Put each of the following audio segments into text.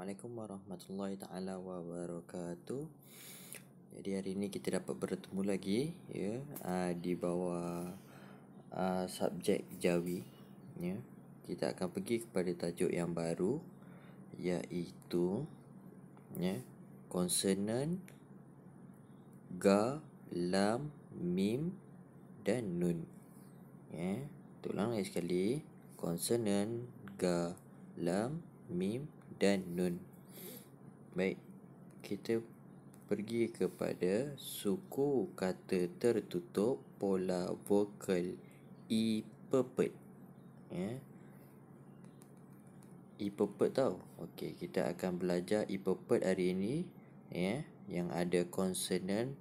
Assalamualaikum warahmatullahi taala wabarakatuh. Jadi hari ini kita dapat bertemu lagi ya uh, di bawah uh, subjek Jawi ya. Kita akan pergi kepada tajuk yang baru iaitu ya konsonan ga, lam, mim dan nun. Ya, tolong lagi sekali konsonan ga, lam, mim dan nun baik kita pergi kepada suku kata tertutup pola vokal i pepet ya i pepet tau okey kita akan belajar i pepet hari ini ya yang ada konsonan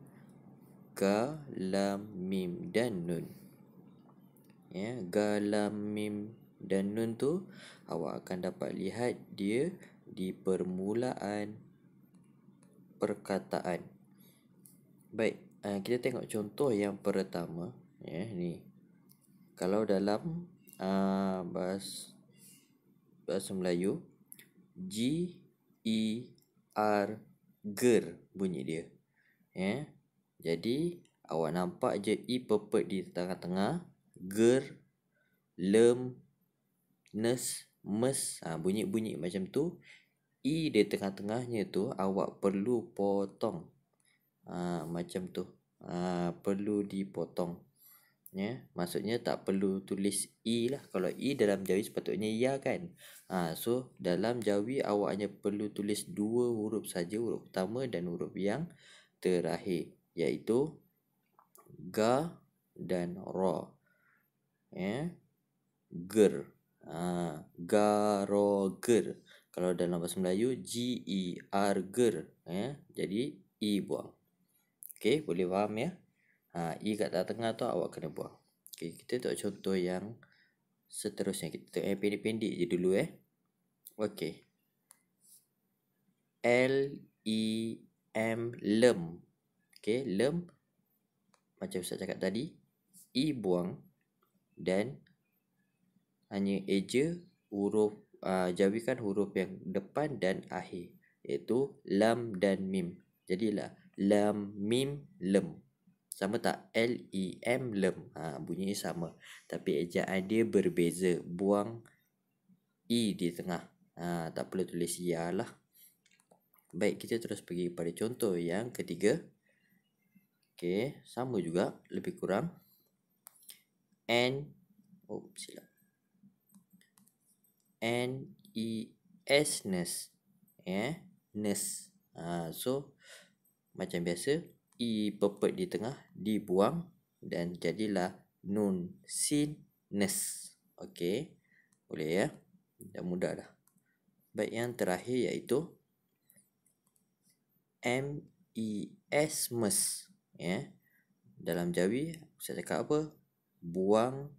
ga lam mim dan nun ya ga lam mim dan nun tu awak akan dapat lihat dia di permulaan perkataan. Baik, eh, kita tengok contoh yang pertama ya ni. Kalau dalam uh, bahas, bahasa Melayu G E R ger bunyi dia. Ya. Jadi awak nampak je i e pepet di tengah-tengah ger lem nurse mes ha, bunyi-bunyi macam tu i di tengah-tengahnya tu awak perlu potong ha, macam tu ha, perlu dipotong ya maksudnya tak perlu tulis i lah kalau i dalam jawi sepatutnya ya kan ha, so dalam jawi awak hanya perlu tulis dua huruf saja huruf pertama dan huruf yang terakhir iaitu ga dan ro ya ger Ah, garoger kalau dalam bahasa Melayu g e r g ya jadi e buang Okay, boleh faham ya ha e kat tengah tu awak kena buang Okay, kita tengok contoh yang seterusnya kita tengok eh, pendek-pendek je dulu eh okey l e m lem okey lem macam saya cakap tadi e buang dan hanya eja huruf uh, jawikan huruf yang depan dan akhir iaitu lam dan mim. Jadilah lam mim lem. Sama tak L E M lem. Ha bunyinya sama tapi ejaan dia berbeza. Buang i di tengah. Ha tak perlu tulis ya lah. Baik, kita terus pergi pada contoh yang ketiga. Okey, sama juga lebih kurang. N Oh, silap. N E S ness ya yeah? ness ha, so macam biasa e perpet di tengah dibuang dan jadilah nun sin ness okey boleh ya dah mudah dah baik yang terakhir iaitu m e s mes ya yeah? dalam jawi saya cakap apa buang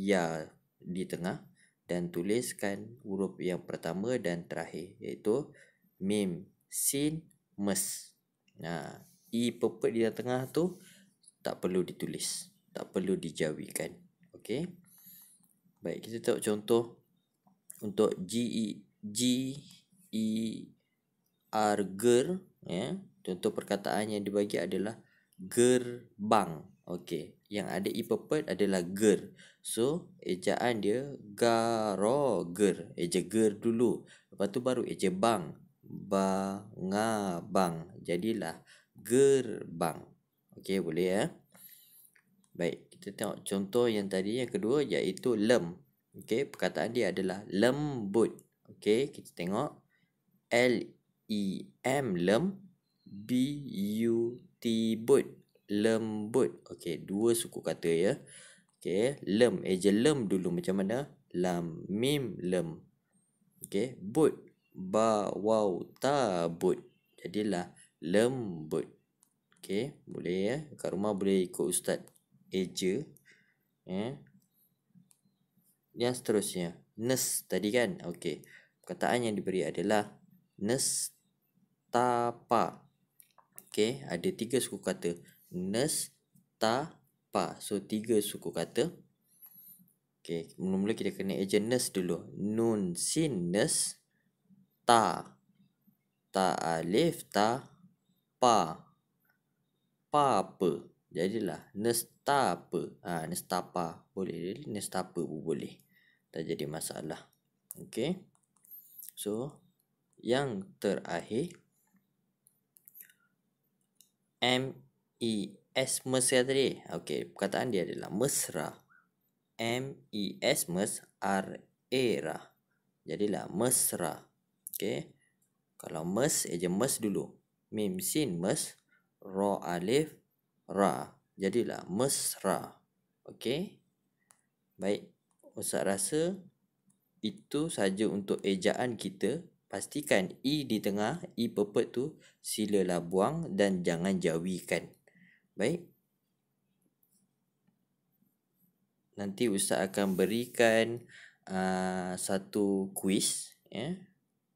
ya di tengah dan tuliskan huruf yang pertama dan terakhir iaitu mim sin mes. Nah, i perpet di tengah tu tak perlu ditulis, tak perlu dijawikan. Okey. Baik, kita tengok contoh untuk g e g e r ger ya. Contoh perkataan yang dibagi adalah gerbang. Okey, yang ada i perpet adalah ger. So ejaan dia garoger Eja ger dulu Lepas tu baru eja bang bang Jadilah gerbang okey boleh ya eh? Baik kita tengok contoh yang tadi yang kedua iaitu lem okey perkataan dia adalah lembut okey kita tengok L E M lem B U T but lembut okey dua suku kata ya yeah. Okay, lem, eja eh, lem dulu macam mana? Lam, mim, lem. Okay, but, ba, waw, ta, but. Jadilah lem, but. Okay, boleh ya. Kat rumah boleh ikut ustaz eja. Eh? Yang seterusnya, nes tadi kan? Okay, perkataan yang diberi adalah nes, ta, pa. Okay, ada tiga suku kata. Nes, ta, pa so tiga suku kata okey mula-mula kita kena agentness dulu nun sin nes ta ta alif ta pa pa pe jadilah nestape ha nestapa boleh jadi nestape pun boleh tak jadi masalah okey so yang terakhir m e S mesra tadi. Okey, perkataan dia adalah mesra. M E S mes R e A ra. Jadilah mesra. Okey. Kalau mes eja eh, mes dulu. Mim sin mes ra alif ra. Jadilah mesra. Okey. Baik, Ustaz rasa itu saja untuk ejaan kita. Pastikan E di tengah, E perpet tu silalah buang dan jangan jawikan. Baik. Nanti ustaz akan berikan uh, satu kuis ya. Yeah.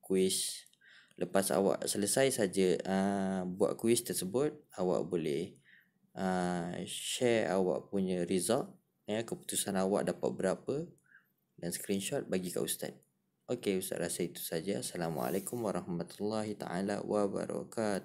Kuis lepas awak selesai saja uh, buat kuis tersebut, awak boleh uh, share awak punya result ya, keputusan awak dapat berapa dan screenshot bagi kat ustaz. Okey, ustaz rasa itu saja. Assalamualaikum warahmatullahi taala wabarakatuh.